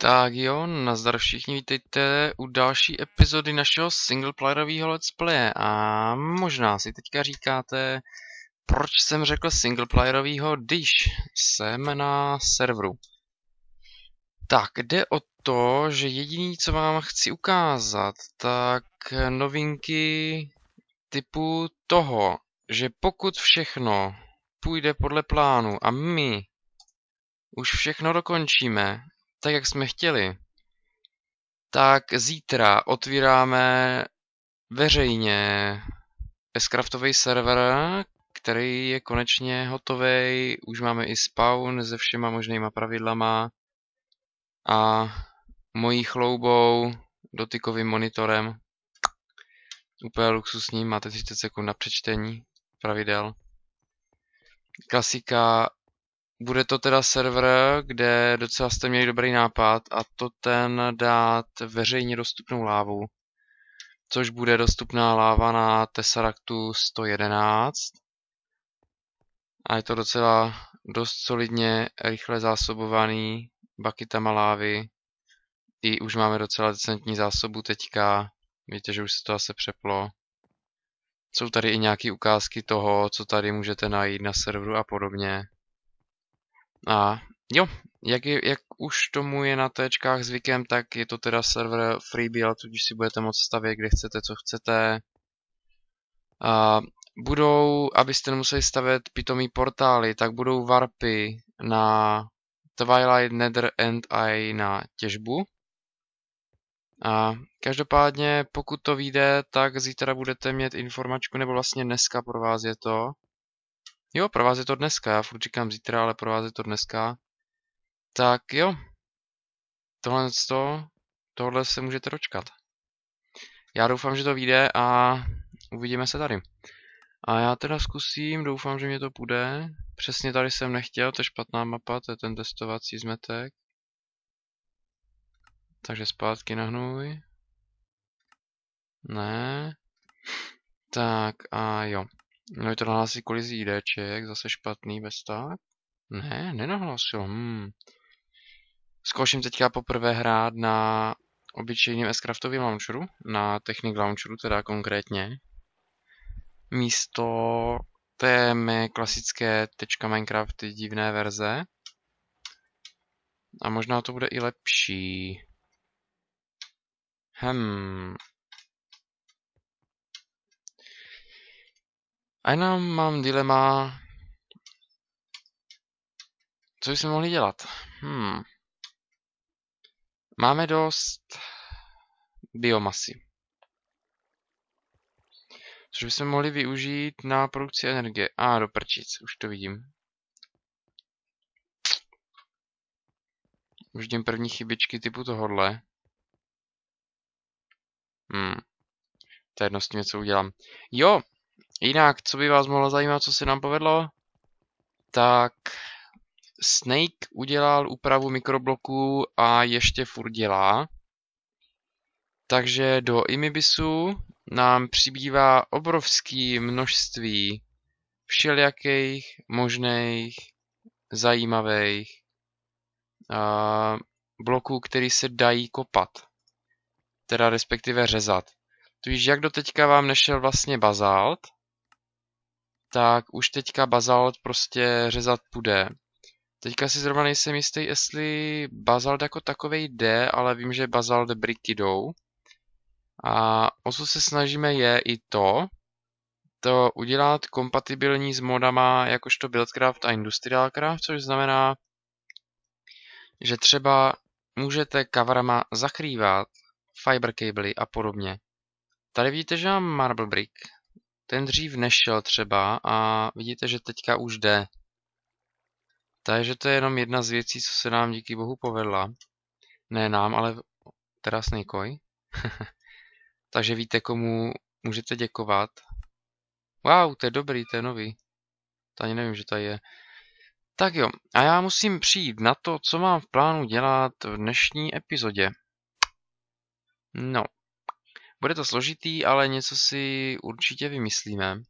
Tak jo, nazdar všichni, vítejte u další epizody našeho singleplayerového let's play. A možná si teďka říkáte, proč jsem řekl singleplayerového, když jsem na serveru. Tak, jde o to, že jediný, co vám chci ukázat, tak novinky typu toho, že pokud všechno půjde podle plánu a my už všechno dokončíme tak jak jsme chtěli, tak zítra otvíráme veřejně Pescraftový server, který je konečně hotový. Už máme i spawn se všema možnýma pravidlama a mojí chloubou dotykovým monitorem. Úplně luxusní, máte 30 sekund na přečtení pravidel. Klasika bude to teda server, kde docela jste měli dobrý nápad a to ten dát veřejně dostupnou lávu, což bude dostupná láva na Tesseractu 111 a je to docela dost solidně rychle zásobovaný bakitama lávy. I už máme docela decentní zásobu teďka, víte, že už se to asi přeplo. Jsou tady i nějaké ukázky toho, co tady můžete najít na serveru a podobně. A jo, jak, je, jak už tomu je na téčkách zvykem, tak je to teda server FreeBL, tudíž si budete moct stavět, kde chcete, co chcete. A budou, abyste nemuseli stavět pitomý portály, tak budou varpy na Twilight, Nether End a i na těžbu. A každopádně, pokud to vyjde, tak zítra budete mít informačku, nebo vlastně dneska pro vás je to, jo, pro vás je to dneska, já furt říkám zítra, ale pro vás je to dneska, tak jo, tohle z toho, tohle se můžete dočkat. Já doufám, že to vyjde a uvidíme se tady. A já teda zkusím, doufám, že mě to půjde. Přesně tady jsem nechtěl, to je špatná mapa, to je ten testovací zmetek. Takže zpátky nahnuj. Ne. Tak a jo. No, to nahlásí kolizí IDček, zase špatný bez tak. Ne, nenahlásil, hmm. Zkouším teďka poprvé hrát na obyčejným Scraftovým launcheru, na Technic launcheru teda konkrétně. Místo té mé klasické tečka Minecraft divné verze. A možná to bude i lepší. Hm. A jenom mám dilema, co bychom mohli dělat? Hmm. Máme dost biomasy. Což bychom mohli využít na produkci energie. A ah, do prčic, už to vidím. Už vidím první chybičky typu tohohle. Hmm. To jedno s tím co udělám. Jo, Jinak, co by vás mohlo zajímat, co se nám povedlo? Tak Snake udělal úpravu mikrobloků a ještě furt dělá. Takže do Imibisu nám přibývá obrovské množství všelijakých možných zajímavých bloků, které se dají kopat. Teda respektive řezat. Tudíž jak do teďka vám nešel vlastně bazalt, tak už teďka bazalt prostě řezat půjde. Teďka si zrovna nejsem jistý, jestli bazalt jako takovej jde, ale vím, že bazalt briky jdou. A o co se snažíme je i to, to udělat kompatibilní s modama jakožto Buildcraft a Industrialcraft, což znamená, že třeba můžete kavrama zakrývat fiber kabely a podobně. Tady vidíte, že mám marble brick, ten dřív nešel třeba a vidíte, že teďka už jde. Takže to je jenom jedna z věcí, co se nám díky bohu povedla. Ne nám, ale teda Snejkoj. Takže víte, komu můžete děkovat. Wow, to je dobrý, to je nový. To ani nevím, že to je. Tak jo, a já musím přijít na to, co mám v plánu dělat v dnešní epizodě. No, bude to složitý, ale něco si určitě vymyslíme.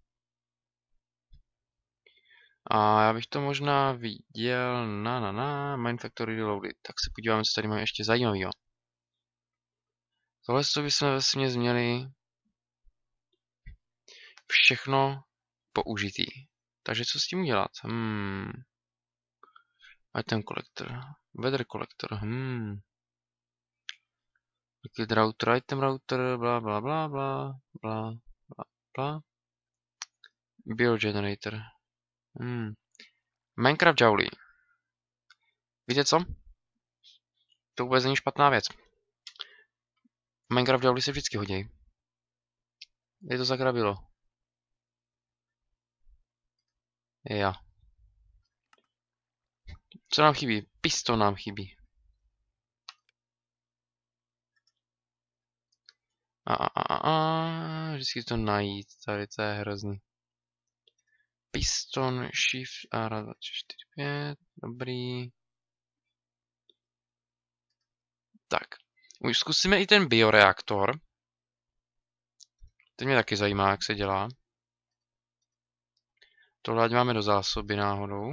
A já bych to možná viděl na na na Mine Factory Reloaded. Tak se podíváme, co tady máme ještě zajímavého. Tohle co bychom ve vlastně směs měli všechno použitý. Takže co s tím udělat? Hmm. Item collector. Weather collector. Hmm. Liquid router, item router, bla bla bla bla bla bla bla. Bio generator. Hmm. Minecraft Jowly. Víte co? To vůbec není špatná věc. Minecraft Jowly se vždycky hodí. Je to zakrabilo. Jo. Co nám chybí? Pisto nám chybí. A, a, a, a, vždycky to najít, tady to je hrozný. Piston, shift a rada čtyři, 5, dobrý. Tak, už zkusíme i ten bioreaktor. Ten mě taky zajímá, jak se dělá. Tohle ať máme do zásoby náhodou.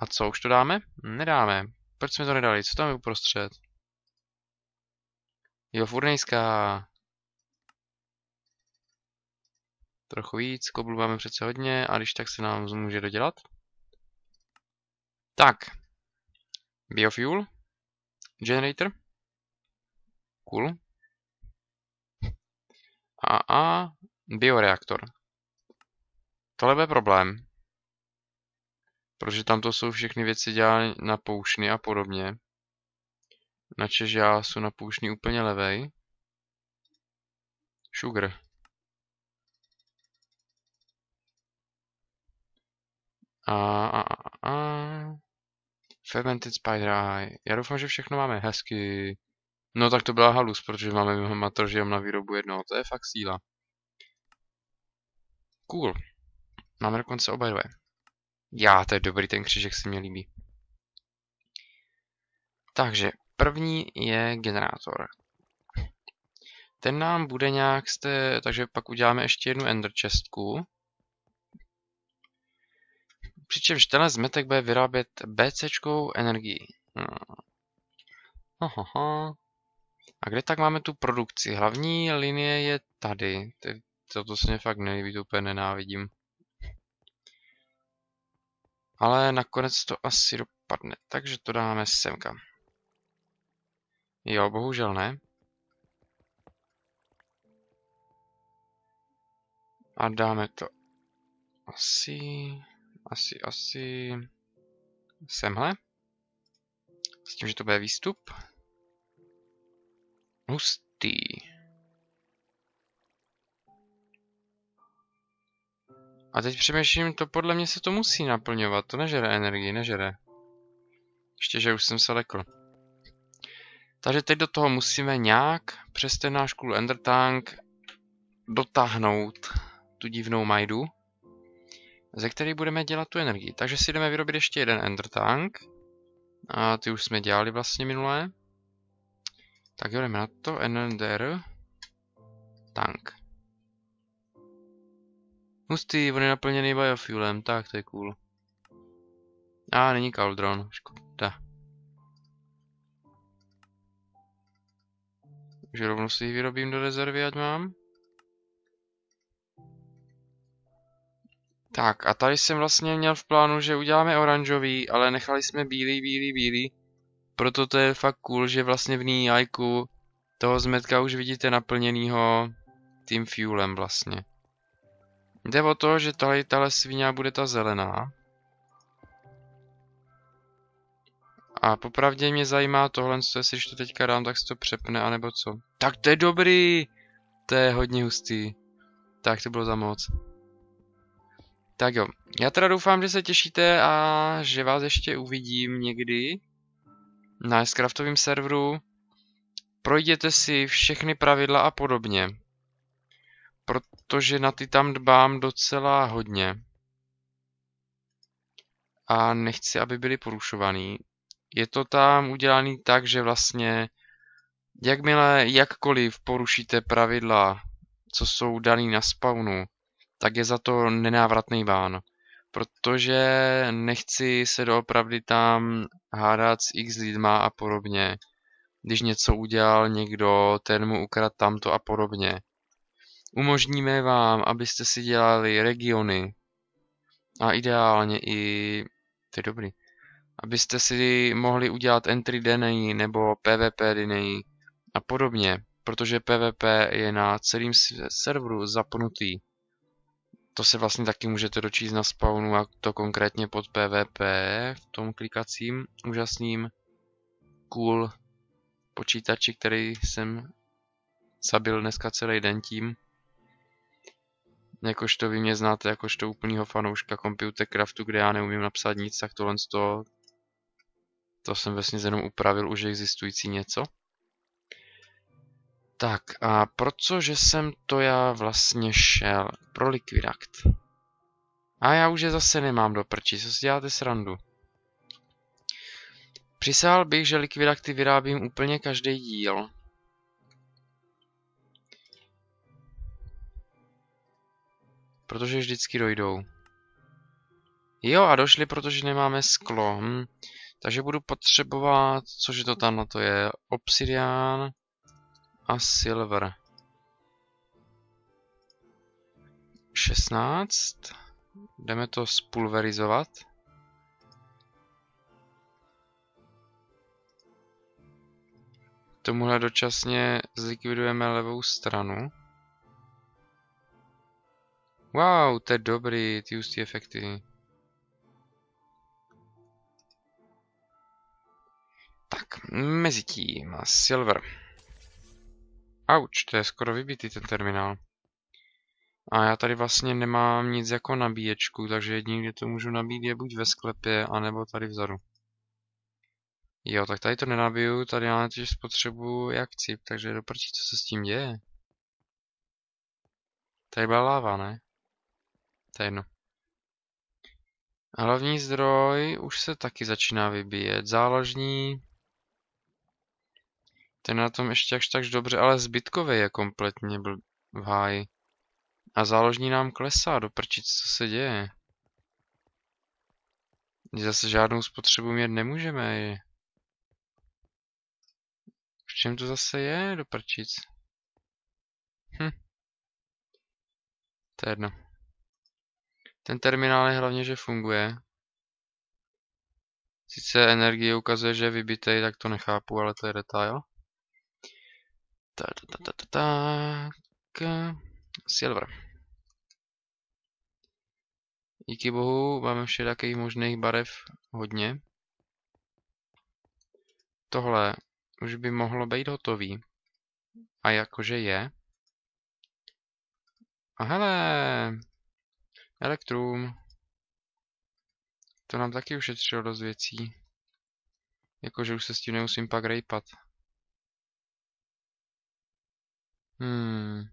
A co, už to dáme? Nedáme. Proč jsme to nedali? Co tam je uprostřed? Jo, furnejská. Trochu víc, koblu máme přece hodně a když tak se nám může dodělat. Tak. Biofuel. Generator. Cool. A a bioreaktor. Tohle je problém. Protože tam to jsou všechny věci dělané na poušny a podobně načež já jsem na půšní úplně levej. Sugar. A, a, a, a. Fermented Spider Eye. Já doufám, že všechno máme hezky. No tak to byla halus, protože máme matržium na výrobu jednoho. To je fakt síla. Cool. Máme dokonce oba dvě. Já, to je dobrý, ten křížek se mi líbí. Takže, První je generátor. Ten nám bude nějak z té, takže pak uděláme ještě jednu ender chestku. Přičemž tenhle zmetek bude vyrábět BCčkou energii. No. Aha. A kde tak máme tu produkci? Hlavní linie je tady. To, to se mě fakt nelíbí, to úplně nenávidím. Ale nakonec to asi dopadne, takže to dáme semka. Jo, bohužel ne. A dáme to asi, asi, asi semhle. S tím, že to bude výstup. Hustý. A teď přemýšlím, to podle mě se to musí naplňovat, to nežere energii, nežere. Ještě, že už jsem se lekl. Takže teď do toho musíme nějak přes ten náš cool Ender Tank dotáhnout tu divnou majdu, ze které budeme dělat tu energii. Takže si jdeme vyrobit ještě jeden Ender Tank. A ty už jsme dělali vlastně minulé. Tak jo, jdeme na to. Ender Tank. Hustý, on je naplněný biofuelem, tak to je cool. A není Cauldron, škoda. že rovnou si ji vyrobím do rezervy, ať mám. Tak a tady jsem vlastně měl v plánu, že uděláme oranžový, ale nechali jsme bílý, bílý, bílý. Proto to je fakt cool, že vlastně v ní jajku toho zmetka už vidíte naplněnýho tím fuelem vlastně. Jde o to, že tady tahle svíňa bude ta zelená. A popravdě mě zajímá tohle, co jestli když to teďka dám, tak se to přepne, anebo co. Tak to je dobrý! To je hodně hustý. Tak to bylo za moc. Tak jo, já teda doufám, že se těšíte a že vás ještě uvidím někdy na Scraftovém serveru. Projděte si všechny pravidla a podobně. Protože na ty tam dbám docela hodně. A nechci, aby byly porušovaný je to tam udělané tak, že vlastně jakmile jakkoliv porušíte pravidla, co jsou daný na spawnu, tak je za to nenávratný bán. Protože nechci se doopravdy tam hádat s x lidma a podobně. Když něco udělal někdo, ten mu ukrad tamto a podobně. Umožníme vám, abyste si dělali regiony. A ideálně i... To je dobrý abyste si mohli udělat entry DNI nebo PvP DNI a podobně, protože PvP je na celém serveru zapnutý. To se vlastně taky můžete dočíst na spawnu a to konkrétně pod PvP v tom klikacím úžasným cool počítači, který jsem zabil dneska celý den tím. Jakožto vy mě znáte jakožto úplnýho fanouška Computer Craftu, kde já neumím napsat nic, tak tohle to to jsem vlastně jenom upravil už existující něco. Tak a protože jsem to já vlastně šel pro Liquidact. A já už je zase nemám do prčí, co si děláte srandu? Přisál bych, že Liquidacty vyrábím úplně každý díl. Protože vždycky dojdou. Jo a došli, protože nemáme sklo. Hm. Takže budu potřebovat, cože to tam na to je, obsidian a silver. 16. Jdeme to spulverizovat. Tomuhle dočasně zlikvidujeme levou stranu. Wow, to je dobrý, ty ústí efekty. Tak, mezi a Silver. Auč, to je skoro vybitý ten terminál. A já tady vlastně nemám nic jako nabíječku, takže jediný, kde to můžu nabít, je buď ve sklepě, anebo tady vzadu. Jo, tak tady to nenabiju, tady já totiž spotřebuju jak cip, takže doprčí, co se s tím děje? Tady byla láva, ne? To je jedno. Hlavní zdroj už se taky začíná vybíjet. Záložní ten na tom ještě jakž takž dobře, ale zbytkový je kompletně byl v háji. A záložní nám klesá do prčic, co se děje. Zase žádnou spotřebu mít nemůžeme. V čem to zase je do prčic? Hm. To je jedno. Ten terminál je hlavně, že funguje. Sice energie ukazuje, že je vybitej, tak to nechápu, ale to je detail ta. tak. Silver. Díky bohu máme takových možných barev hodně. Tohle už by mohlo být hotový. A jakože je. A hele! Elektrum. To nám taky ušetřilo dost věcí. Jakože už se s tím nemusím pak rejpat. Hmm.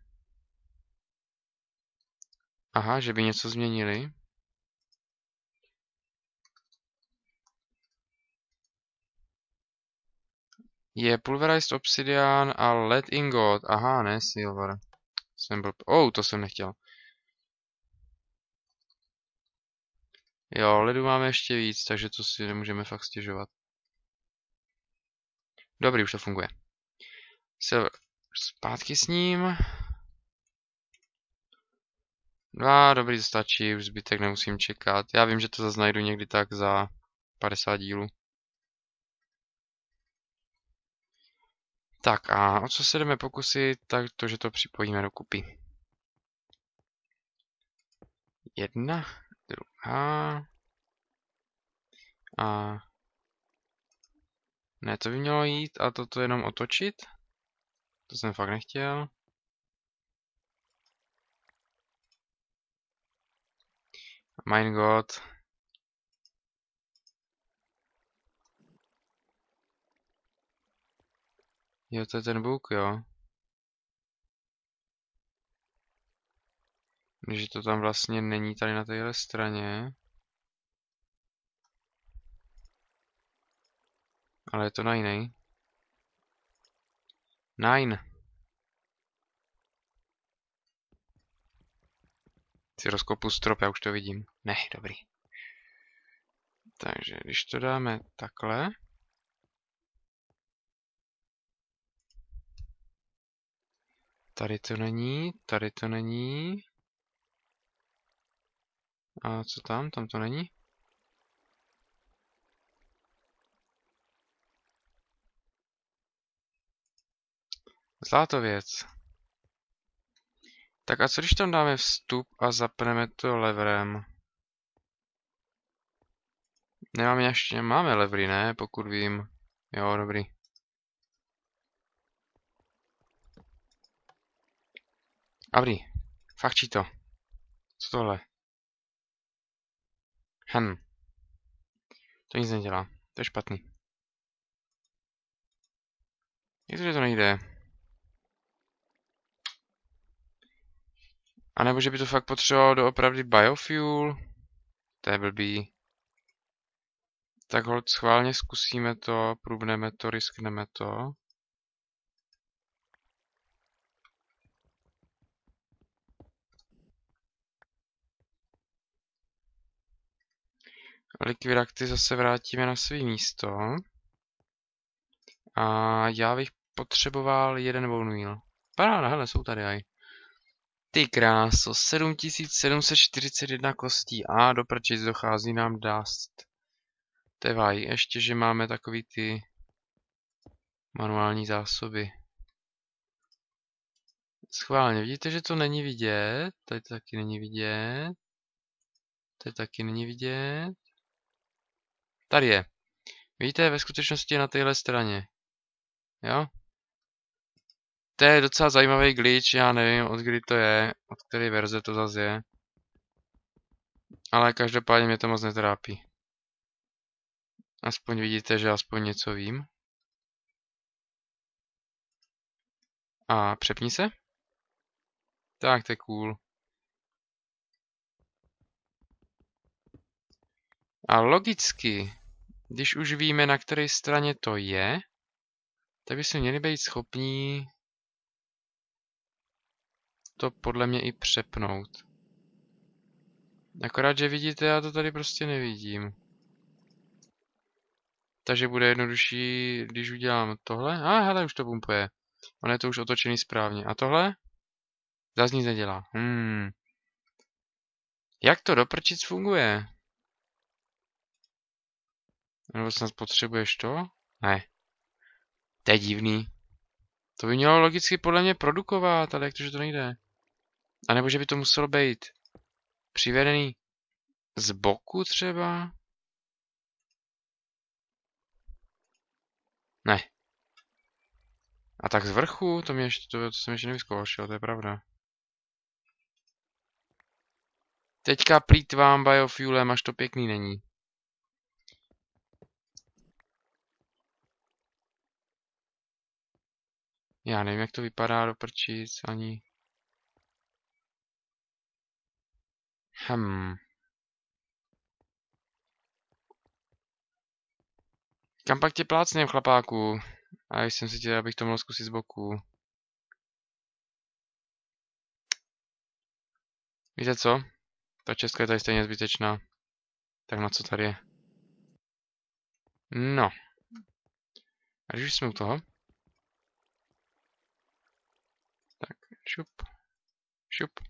Aha, že by něco změnili. Je Pulverized Obsidian a Lead Ingot. Aha, ne Silver. Jsem byl... Oh, to jsem nechtěl. Jo, ledu máme ještě víc, takže to si nemůžeme fakt stěžovat. Dobrý, už to funguje. Silver. Zpátky s ním. Dva, no dobrý, stačí, už zbytek nemusím čekat. Já vím, že to zase najdu někdy tak za 50 dílů. Tak a o co se jdeme pokusit, tak to, že to připojíme do kupy. Jedna, druhá. A ne, to by mělo jít a toto jenom otočit. To jsem fakt nechtěl. Mine God. Jo, to je ten Bůh, jo. Že to tam vlastně není tady na téhle straně. Ale je to na jiný nein si rozkopu strop, já už to vidím. Ne, dobrý. Takže když to dáme takhle. Tady to není, tady to není. A co tam? Tam to není? Zlátověc. Tak a co když tam dáme vstup a zapneme to levrem? Nemáme ještě, máme levry, ne? Pokud vím. Jo, dobrý. Dobrý. Fakčí to. Co tohle? Hm. To nic nedělá. To je špatný. Je to, že to nejde? A nebo že by to fakt potřebovalo doopravdy biofuel. To je blbý. Tak hold schválně zkusíme to, průbneme to, riskneme to. Likvidakty zase vrátíme na své místo. A já bych potřeboval jeden bone meal. Paráda, hele, jsou tady aj. Ty kráso, 7741 kostí. A do prčic dochází nám dust. Tevaj, ještě, že máme takový ty manuální zásoby. Schválně, vidíte, že to není vidět. Tady to taky není vidět. Tady taky není vidět. Tady je. Vidíte, ve skutečnosti je na téhle straně. Jo? To je docela zajímavý glitch, já nevím od kdy to je, od které verze to zase je. Ale každopádně mě to moc netrápí. Aspoň vidíte, že aspoň něco vím. A přepni se. Tak, to je cool. A logicky, když už víme, na které straně to je, tak se měli být schopní to podle mě i přepnout. Akorát, že vidíte, já to tady prostě nevidím. Takže bude jednodušší, když udělám tohle. A ah, hele, už to pumpuje. On je to už otočený správně. A tohle? Zas nic nedělá. Hmm. Jak to doprčit funguje? Nebo snad potřebuješ to? Ne. To je divný. To by mělo logicky podle mě produkovat, ale jak to, že to nejde? nebo že by to muselo být přivedený z boku třeba? Ne. A tak z vrchu, to, mě ještě, to, to jsem ještě nevyzkoušel, to je pravda. Teďka plítvám biofuelem, až to pěkný není. Já nevím, jak to vypadá do prčic, ani... Hm. Kam pak tě plácnem, chlapáku? A jsem si tě, abych to mohl zkusit z boku. Víte co? Ta česká je tady stejně zbytečná. Tak na co tady je? No. A když jsme u toho. Tak, šup. Šup.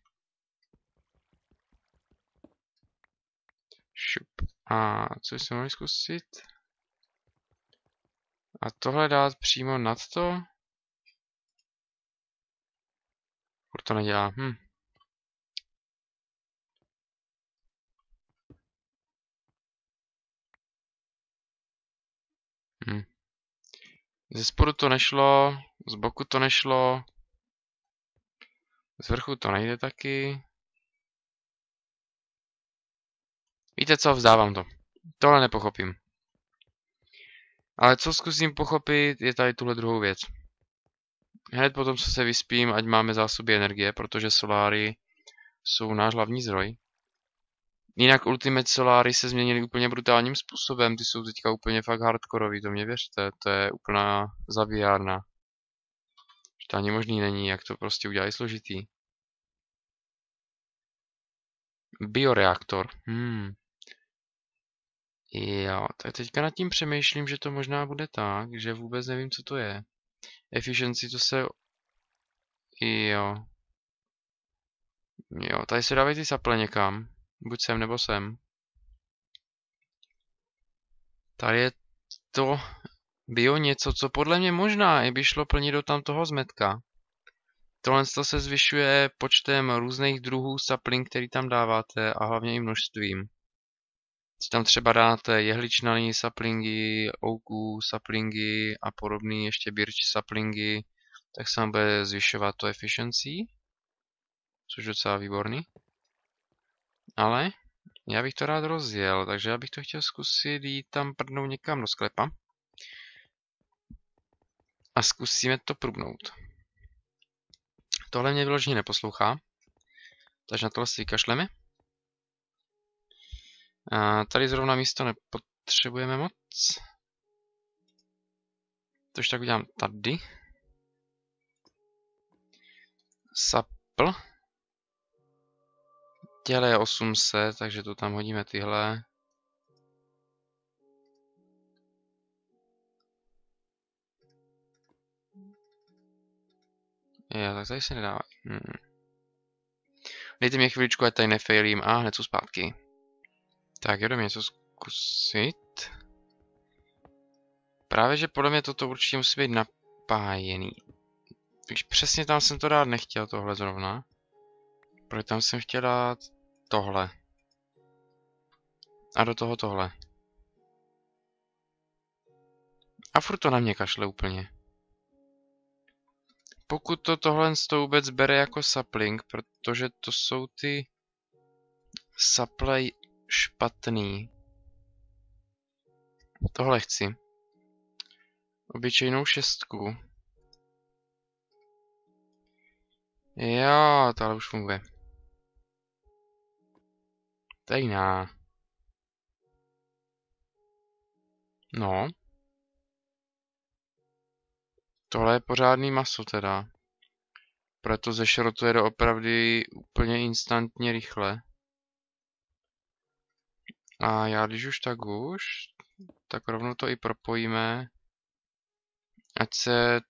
A co jsem mohli zkusit? A tohle dát přímo nad to? Kur to nedělá. Hm. Hm. Ze spodu to nešlo, z boku to nešlo, z vrchu to nejde taky. Víte co, vzdávám to. Tohle nepochopím. Ale co zkusím pochopit, je tady tuhle druhou věc. Hned potom, co se vyspím, ať máme zásoby energie, protože soláry jsou náš hlavní zdroj. Jinak Ultimate Solary se změnily úplně brutálním způsobem, ty jsou teďka úplně fakt hardkorový, to mě věřte, to je úplná zabijárna. To ani možný není, jak to prostě udělají složitý. Bioreaktor, hmm. Jo, tak teďka nad tím přemýšlím, že to možná bude tak, že vůbec nevím, co to je. Efficiency to se... Jo. Jo, tady se dávají ty saple někam. Buď sem, nebo sem. Tady je to bio něco, co podle mě možná i by šlo plnit do tam toho zmetka. Tohle to se zvyšuje počtem různých druhů saplin, který tam dáváte a hlavně i množstvím si tam třeba dáte jehličnaný saplingy, ouků saplingy a podobný, ještě birč saplingy, tak se vám bude zvyšovat to efficiency, což je docela výborný. Ale já bych to rád rozjel, takže já bych to chtěl zkusit jít tam prdnout někam do sklepa. A zkusíme to prubnout. Tohle mě vyloženě neposlouchá, takže na tohle si vykašleme. A tady zrovna místo nepotřebujeme moc. Tož tak udělám tady. Sapl. Těle je 800, takže tu tam hodíme tyhle. Jo, tak tady se nedávají. Hmm. Dejte mi chviličku, ať tady nefailím a hned jsou zpátky. Tak, jdeme něco zkusit. Právě, že podle mě toto určitě musí být napájený. Takže přesně tam jsem to dát nechtěl, tohle zrovna. Protože tam jsem chtěl dát tohle. A do toho tohle. A furt to na mě kašle úplně. Pokud to tohle toho vůbec bere jako sapling, protože to jsou ty saplej špatný. Tohle chci. Obyčejnou šestku. Jo, tohle už funguje. Tejná. No. Tohle je pořádný maso teda. Proto zešrotuje doopravdy úplně instantně rychle. A já když už tak už, tak rovnou to i propojíme, ať se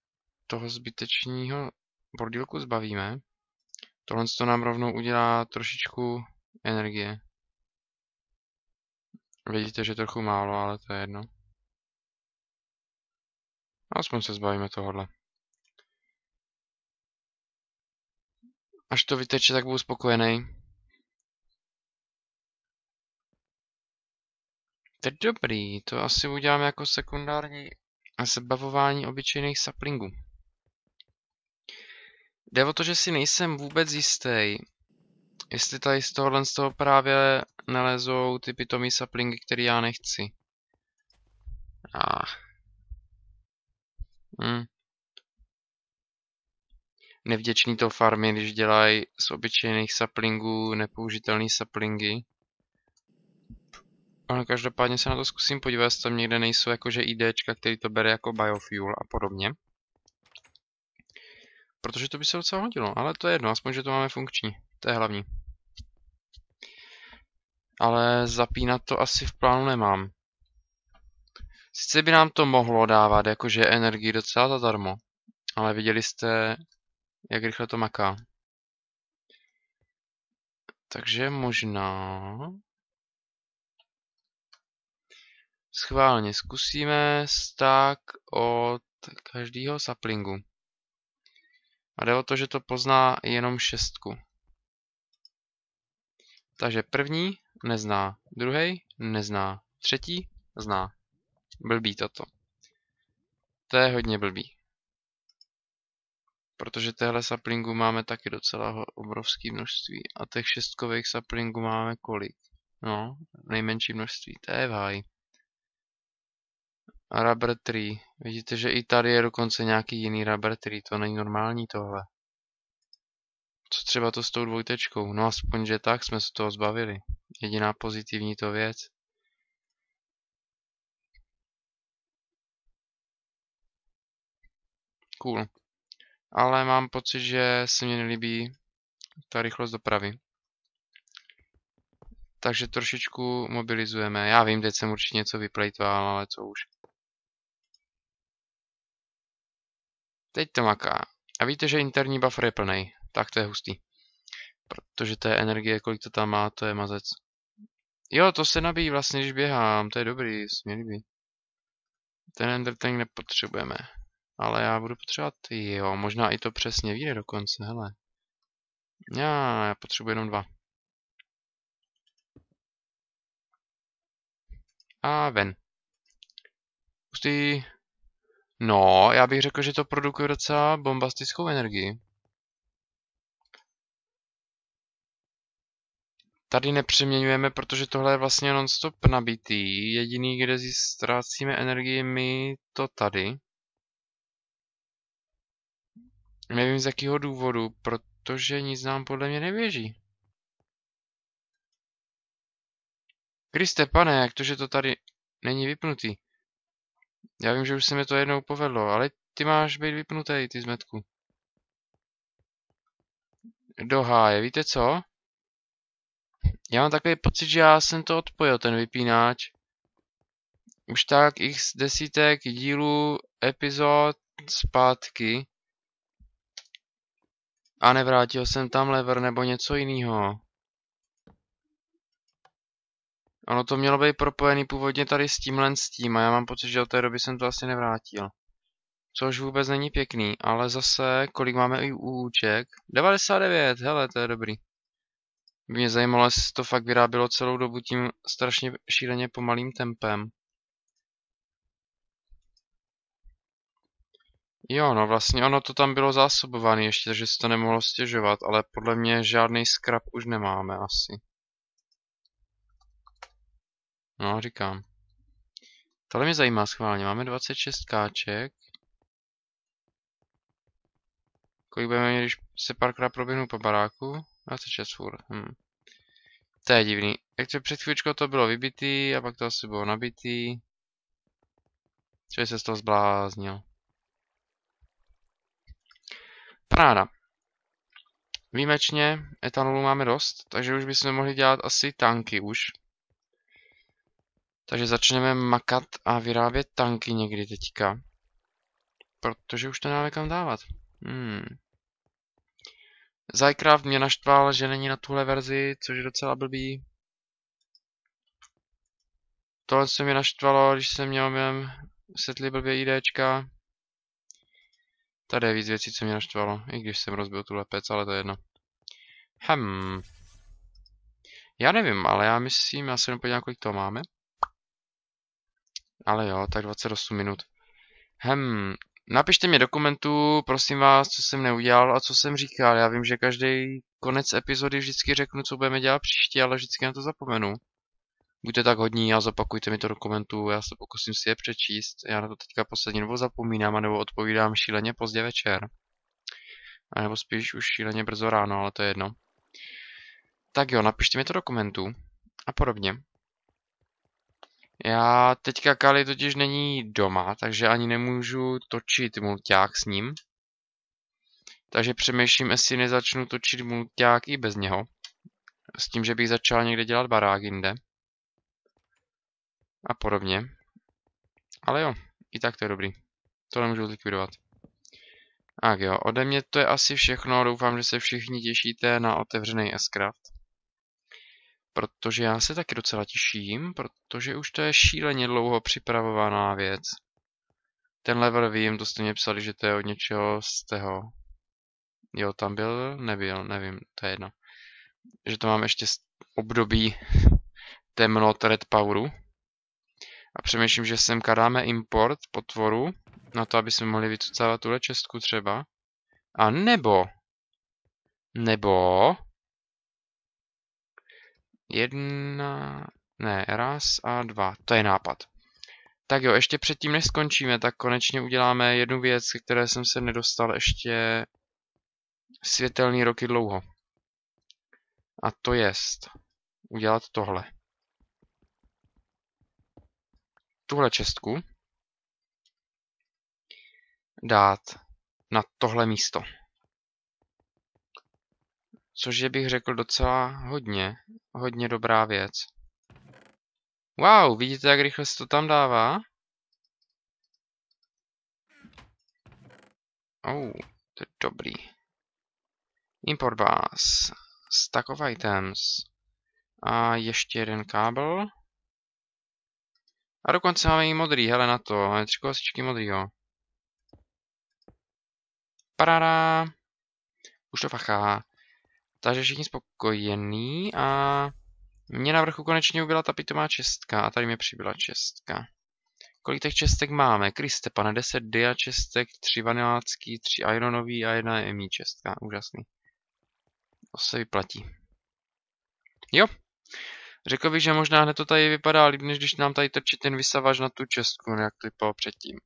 toho zbytečního bordílku zbavíme. Tohle to nám rovnou udělá trošičku energie. Vidíte, že trochu málo, ale to je jedno. Aspoň se zbavíme tohohle. Až to vyteče, tak budu spokojený. To je dobrý, to asi uděláme jako sekundární zabavování obyčejných saplingů. Jde o to, že si nejsem vůbec jistý, jestli tady z tohohle z toho právě nalezou ty pitomí saplingy, které já nechci. Ah. Hm. Nevděčný to farmy, když dělají z obyčejných saplingů nepoužitelné saplingy. Ale každopádně se na to zkusím podívat, jestli tam někde nejsou jakože IDčka, který to bere jako biofuel a podobně. Protože to by se docela hodilo, ale to je jedno, aspoň, že to máme funkční. To je hlavní. Ale zapínat to asi v plánu nemám. Sice by nám to mohlo dávat jakože energii docela zadarmo, ale viděli jste, jak rychle to maká. Takže možná... schválně zkusíme stack od každého saplingu. A jde o to, že to pozná jenom šestku. Takže první nezná, druhý nezná, třetí zná. Blbý toto. To je hodně blbý. Protože téhle saplingu máme taky docela obrovské množství. A těch šestkových saplingů máme kolik? No, nejmenší množství. To je v high. Rubber tree. Vidíte, že i tady je dokonce nějaký jiný rubber tree. To není normální tohle. Co třeba to s tou dvojtečkou? No aspoň, že tak jsme se toho zbavili. Jediná pozitivní to věc. Cool. Ale mám pocit, že se mi nelíbí ta rychlost dopravy. Takže trošičku mobilizujeme. Já vím, teď jsem určitě něco vyplejtval, ale co už. Teď to maká. A víte, že interní buffer je plný. Tak to je hustý. Protože té energie, kolik to tam má, to je mazec. Jo, to se nabíjí vlastně, když běhám. To je dobrý, směli by. Ten Ender Tank nepotřebujeme. Ale já budu potřebovat, jo, možná i to přesně vyjde dokonce, hele. Já, já potřebuji jenom dva. A ven. Pustý. No, já bych řekl, že to produkuje docela bombastickou energii. Tady nepřeměňujeme, protože tohle je vlastně non-stop nabitý. Jediný, kde ztrácíme energii, my to tady. Nevím z jakého důvodu, protože nic nám podle mě nevěží. Kriste, pane, jak to, že to tady není vypnutý? Já vím, že už se mi to jednou povedlo, ale ty máš být vypnutý, ty zmetku. Do háje, víte co? Já mám takový pocit, že já jsem to odpojil, ten vypínáč. Už tak x desítek dílů, epizod zpátky. A nevrátil jsem tam lever nebo něco jiného. Ono to mělo být propojený původně tady s tímhle s tím a já mám pocit, že od té doby jsem to asi nevrátil. Což vůbec není pěkný, ale zase, kolik máme i u úček? 99, hele, to je dobrý. By mě zajímalo, jestli to fakt vyrábělo celou dobu tím strašně šíleně pomalým tempem. Jo, no vlastně ono to tam bylo zásobované ještě, takže se to nemohlo stěžovat, ale podle mě žádný skrap už nemáme asi. No, říkám. Tohle mě zajímá schválně. Máme 26 káček. Kolik budeme mít, když se párkrát proběhnu po baráku? 26 furt. Hm. To je divný. Jak to před chvíličkou to bylo vybitý a pak to asi bylo nabitý. Člověk se z toho zbláznil. Práda. Výjimečně etanolu máme dost, takže už bychom mohli dělat asi tanky už. Takže začneme makat a vyrábět tanky někdy teďka. Protože už to nemáme kam dávat. Hmm. Zycraft mě naštval, že není na tuhle verzi, což je docela blbý. Tohle se mě naštvalo, když jsem měl měm setli blbě IDčka. Tady je víc věcí, co mě naštvalo, i když jsem rozbil tuhle pec, ale to je jedno. Hem. Já nevím, ale já myslím, já se podívám, kolik toho máme. Ale jo, tak 28 minut. Hem, napište mi dokumentu, prosím vás, co jsem neudělal a co jsem říkal. Já vím, že každý konec epizody vždycky řeknu, co budeme dělat příště, ale vždycky na to zapomenu. Buďte tak hodní a zopakujte mi to dokumentu, já se pokusím si je přečíst. Já na to teďka poslední nebo zapomínám, nebo odpovídám šíleně pozdě večer. A nebo spíš už šíleně brzo ráno, ale to je jedno. Tak jo, napište mi to dokumentu a podobně. Já teďka Kali totiž není doma, takže ani nemůžu točit mulťák s ním. Takže přemýšlím, jestli nezačnu točit mulťák i bez něho. S tím, že bych začal někde dělat barák jinde. A podobně. Ale jo, i tak to je dobrý. To nemůžu zlikvidovat. Tak jo, ode mě to je asi všechno. Doufám, že se všichni těšíte na otevřený Scraft protože já se taky docela těším, protože už to je šíleně dlouho připravovaná věc. Ten level vím, to jste mě psali, že to je od něčeho z toho. Jo, tam byl, nebyl, nevím, to je jedno. Že to mám ještě z období temnot Red Poweru. A přemýšlím, že sem dáme import potvoru, na to, aby jsme mohli vycucávat tuhle čestku třeba. A nebo... Nebo... Jedna, ne, raz a dva. To je nápad. Tak jo, ještě předtím, než skončíme, tak konečně uděláme jednu věc, které jsem se nedostal ještě světelný roky dlouho. A to jest udělat tohle. Tuhle čestku dát na tohle místo. Což je bych řekl docela hodně. Hodně dobrá věc. Wow, vidíte, jak rychle se to tam dává? Oh, to je dobrý. Import bus. Stack of items. A ještě jeden kábel. A dokonce máme i modrý, hele na to. Máme tři kosičky modrýho. Parada. Už to fachá. Takže všichni spokojený a mě na vrchu konečně ubyla ta pitomá čestka a tady mi přibyla čestka. Kolik těch čestek máme? Kriste, pane, 10 dia čestek, 3 vanilácký, 3 ironový a jedna emí čestka. Úžasný. To se vyplatí. Jo. Řekl bych, že možná hned to tady vypadá líp, než když nám tady trčí ten vysavač na tu čestku, no jak to vypadalo předtím.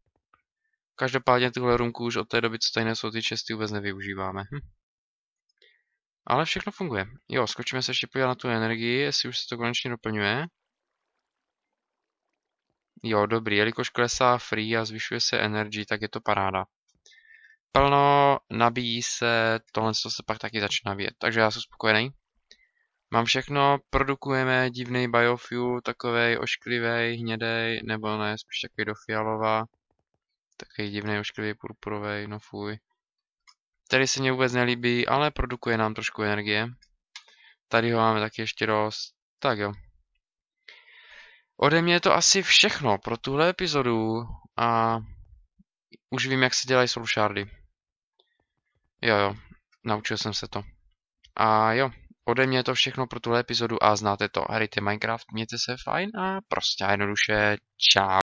Každopádně tuhle rumku už od té doby, co tady nejsou ty česty, vůbec nevyužíváme. Hm. Ale všechno funguje. Jo, skočíme se ještě podívat na tu energii, jestli už se to konečně doplňuje. Jo, dobrý, jelikož klesá free a zvyšuje se energy, tak je to paráda. Plno, nabíjí se, tohle se pak taky začne nabíjet, takže já jsem spokojený. Mám všechno, produkujeme divný biofuel, takovej ošklivý, hnědej, nebo ne, spíš takový do fialova. Takový divný ošklivý purpurový, no fuj který se mně vůbec nelíbí, ale produkuje nám trošku energie. Tady ho máme taky ještě dost. Tak jo. Ode mě je to asi všechno pro tuhle epizodu a už vím, jak se dělají solšardy. Jo, jo, naučil jsem se to. A jo, ode mě je to všechno pro tuhle epizodu a znáte to. Hrajte Minecraft, mějte se fajn a prostě jednoduše čau.